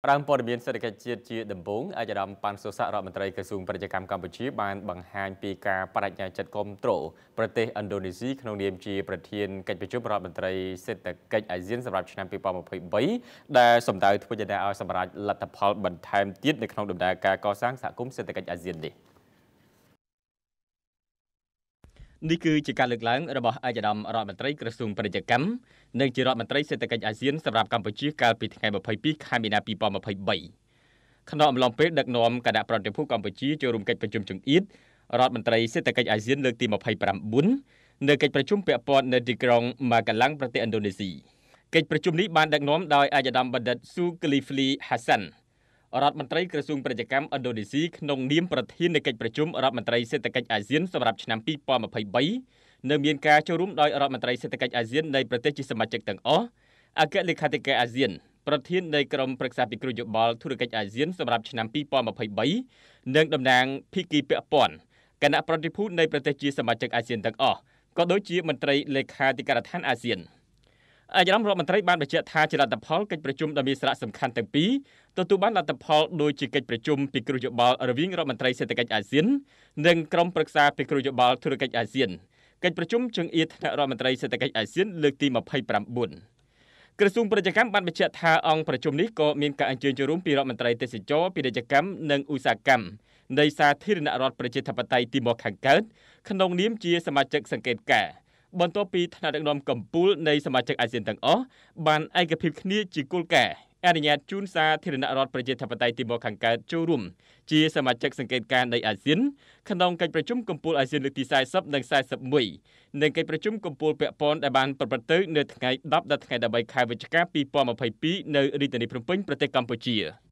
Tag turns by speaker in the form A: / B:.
A: ដើមព័ត៌មានសេដ្ឋកិច្ចជាតិជាដំបូងអាយដាមប៉ាន់សូសារដ្ឋមន្ត្រីក្រសួងពាណិជ្ជកម្មកម្ពុជា បានបង្ហាញពីការបដិញ្ញាចិត្តគ្រប់គ្រងប្រទេសឥណ្ឌូនេស៊ីក្នុងនាមជាប្រធានកិច្ចប្រជុំរដ្ឋមន្ត្រីសេដ្ឋកិច្ចអាស៊ានសម្រាប់ឆ្នាំ2023ដែលសម្ដៅធ្វើយ៉ាងណាឲ្យសម្រេចលទ្ធផលបន្ថែមទៀតនៅក្នុងដំណើរការកសាងសហគមន៍សេដ្ឋកិច្ចអាស៊ាននេះ។នេះគឺជាការលើកឡើងរបស់ឯកឧត្តមរដ្ឋមន្ត្រីក្រសួងពាណិជ្ជកម្មនិងជារដ្ឋមន្ត្រីសេដ្ឋកិច្ចអាស៊ានសម្រាប់កម្ពុជាកាលពីថ្ងៃ22ខែមីនា2023ក្នុងអំឡុងពេលដឹកនាំគណៈប្រតិភូកម្ពុជាចូលរួមកិច្ចប្រជុំចង្អៀតរដ្ឋមន្ត្រីសេដ្ឋកិច្ចអាស៊ានលើកទី29នៅកិច្ចប្រជុំពាក់ព័ន្ធនៅទីក្រុងម៉ាកាឡាំងប្រទេសឥណ្ឌូនេស៊ីកិច្ចប្រជុំនេះបានដឹកនាំដោយឯកឧត្តមបណ្ឌិតស៊ូគ្លីហ្វ្លីហាសាន់រដ្ឋមន្ត្រីក្រសួងពាណិជ្ជកម្មឥណ្ឌូនេស៊ីក្នុងនាមប្រធាននៃកិច្ចប្រជុំរដ្ឋមន្ត្រីសេដ្ឋកិច្ចអាស៊ានសម្រាប់ឆ្នាំ2023នៅមានការចូលរួមដោយរដ្ឋមន្ត្រីសេដ្ឋកិច្ចអាស៊ាននៃប្រទេសជាសមាជិកទាំងអស់អគ្គលេខាធិការអាស៊ានប្រធាននៃក្រុមប្រឹក្សាពិគ្រោះយោបល់ធុរកិច្ចអាស៊ានសម្រាប់ឆ្នាំ2023និងតំណាងភាគីពាក់ព័ន្ធគណៈប្រតិភូនៃប្រទេសជាសមាជិកអាស៊ានទាំងអស់ក៏ដូចជាមន្ត្រីលេខាធិការដ្ឋានអាស៊ាន។អាយរដ្ឋរដ្ឋមន្ត្រីបានបញ្ជាក់ថាជាលទ្ធផលកិច្ចប្រជុំដ៏មានសារៈសំខាន់ទាំងពីរទទួលបានលទ្ធផលដូចជាកិច្ចប្រជុំពិគ្រោះយោបល់រវាងរដ្ឋមន្ត្រីសេដ្ឋកិច្ចអាស៊ាននិងក្រុមប្រឹក្សាពិគ្រោះយោបល់ធុរកិច្ចអាស៊ានកិច្ចប្រជុំជើងអៀថ្នាក់រដ្ឋមន្ត្រីសេដ្ឋកិច្ចអាស៊ាន លើកទី29ក្រសួងពាណិជ្ជកម្មបានបញ្ជាក់ថាអង្គប្រជុំនេះក៏មានការអញ្ជើញចូលរួមពីរដ្ឋមន្ត្រីទេសចរពាណិជ្ជកម្មនិងឧស្សាហកម្មនៃសាធារណរដ្ឋប្រជាធិបតេយ្យទីមកខាងកើតក្នុងនាមជា សមាជិកសង្កេតការណ៍បន្ទាប់ពីថ្នាក់ដឹកនាំកម្ពុជានៃសមាជិកអាស៊ានទាំងអស់បានឯកភាពគ្នាជាគោលការណ៍អនុញ្ញាតជូនសាធារណរដ្ឋប្រជាធិបតេយ្យទីមកខាងកើតចូលរួមជាសមាជិកសង្កេតការណ៍នៃអាស៊ានក្នុងកិច្ចប្រជុំកំពូលអាស៊ានលើកទី40និង41និងកិច្ចប្រជុំកំពូលពាក់ព័ន្ធដែលបានប្រព្រឹត្តទៅនៅថ្ងៃ10ដល់ថ្ងៃ13ខែវិច្ឆិកា2022នៅរាជធានីភ្នំពេញប្រទេសកម្ពុជា។